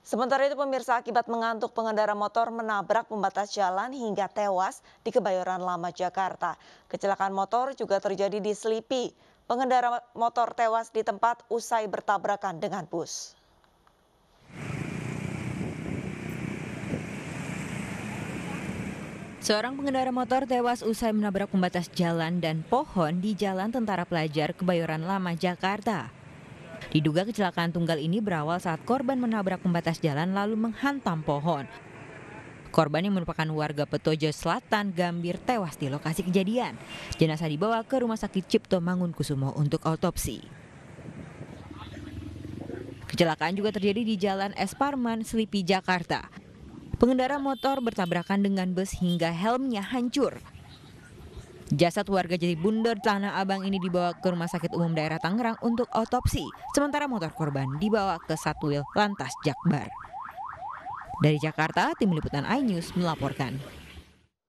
Sementara itu pemirsa akibat mengantuk pengendara motor menabrak pembatas jalan hingga tewas di Kebayoran Lama Jakarta. Kecelakaan motor juga terjadi di Selipi. Pengendara motor tewas di tempat usai bertabrakan dengan bus. Seorang pengendara motor tewas usai menabrak pembatas jalan dan pohon di Jalan Tentara Pelajar Kebayoran Lama, Jakarta. Diduga kecelakaan tunggal ini berawal saat korban menabrak pembatas jalan lalu menghantam pohon. Korban yang merupakan warga Petojo Selatan, Gambir, tewas di lokasi kejadian. Jenazah dibawa ke Rumah Sakit Cipto Mangunkusumo untuk autopsi. Kecelakaan juga terjadi di Jalan Es Parman, Jakarta. Pengendara motor bertabrakan dengan bus hingga helmnya hancur. Jasad warga Jati Bundar Tanah Abang ini dibawa ke Rumah Sakit Umum Daerah Tangerang untuk otopsi, sementara motor korban dibawa ke Satwil Lantas Jakbar. Dari Jakarta, tim liputan iNews melaporkan.